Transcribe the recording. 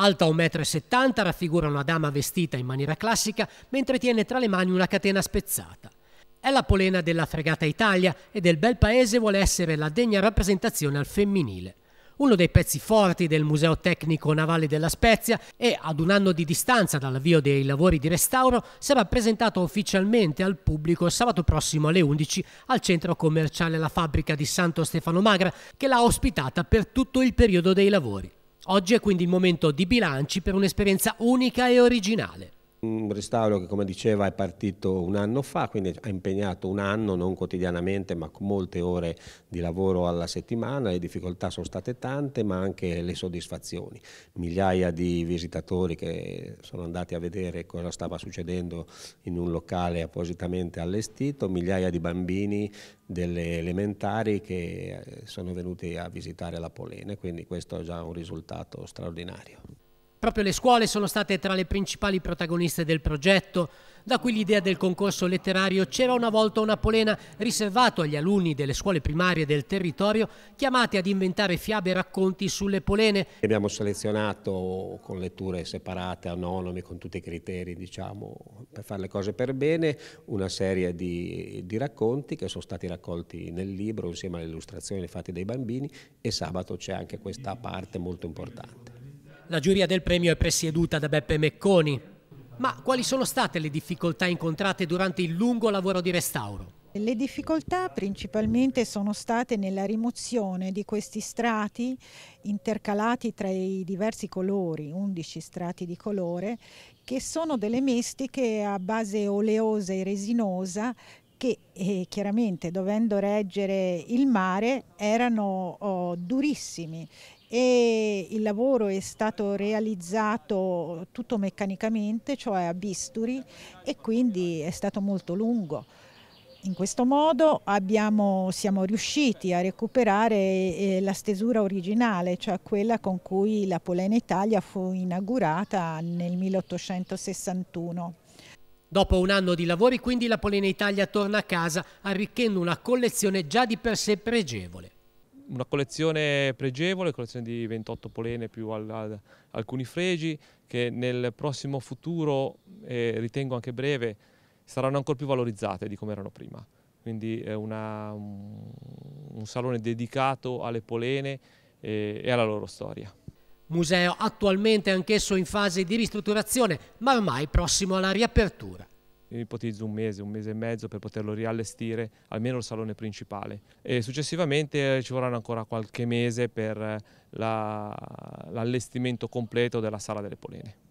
Alta 1,70 m, raffigura una dama vestita in maniera classica mentre tiene tra le mani una catena spezzata. È la polena della fregata Italia e del bel paese vuole essere la degna rappresentazione al femminile uno dei pezzi forti del Museo Tecnico Navale della Spezia e ad un anno di distanza dall'avvio dei lavori di restauro sarà presentato ufficialmente al pubblico sabato prossimo alle 11 al centro commerciale La Fabbrica di Santo Stefano Magra che l'ha ospitata per tutto il periodo dei lavori. Oggi è quindi il momento di bilanci per un'esperienza unica e originale. Un restauro che come diceva è partito un anno fa, quindi ha impegnato un anno, non quotidianamente ma con molte ore di lavoro alla settimana, le difficoltà sono state tante ma anche le soddisfazioni. Migliaia di visitatori che sono andati a vedere cosa stava succedendo in un locale appositamente allestito, migliaia di bambini delle elementari che eh, sono venuti a visitare la Polene, quindi questo è già un risultato straordinario. Proprio le scuole sono state tra le principali protagoniste del progetto, da cui l'idea del concorso letterario C'era una volta una polena riservato agli alunni delle scuole primarie del territorio chiamati ad inventare fiabe e racconti sulle polene. Abbiamo selezionato con letture separate, anonime, con tutti i criteri diciamo, per fare le cose per bene, una serie di, di racconti che sono stati raccolti nel libro insieme alle illustrazioni fatte dai bambini e sabato c'è anche questa parte molto importante. La giuria del premio è presieduta da Beppe Mecconi. Ma quali sono state le difficoltà incontrate durante il lungo lavoro di restauro? Le difficoltà principalmente sono state nella rimozione di questi strati intercalati tra i diversi colori, 11 strati di colore, che sono delle mestiche a base oleosa e resinosa che eh, chiaramente dovendo reggere il mare erano oh, durissimi e il lavoro è stato realizzato tutto meccanicamente, cioè a bisturi e quindi è stato molto lungo. In questo modo abbiamo, siamo riusciti a recuperare eh, la stesura originale, cioè quella con cui la Polena Italia fu inaugurata nel 1861. Dopo un anno di lavori quindi la Polena Italia torna a casa arricchendo una collezione già di per sé pregevole una collezione pregevole, collezione di 28 polene più al, al, alcuni fregi che nel prossimo futuro, eh, ritengo anche breve, saranno ancora più valorizzate di come erano prima. Quindi è una, un, salone dedicato alle polene e, e alla loro storia. Museo attualmente anch'esso in fase di ristrutturazione, ma ormai prossimo alla riapertura ipotizzo un mese, un mese e mezzo per poterlo riallestire almeno il salone principale e successivamente eh, ci vorranno ancora qualche mese per eh, l'allestimento la, completo della sala delle polene.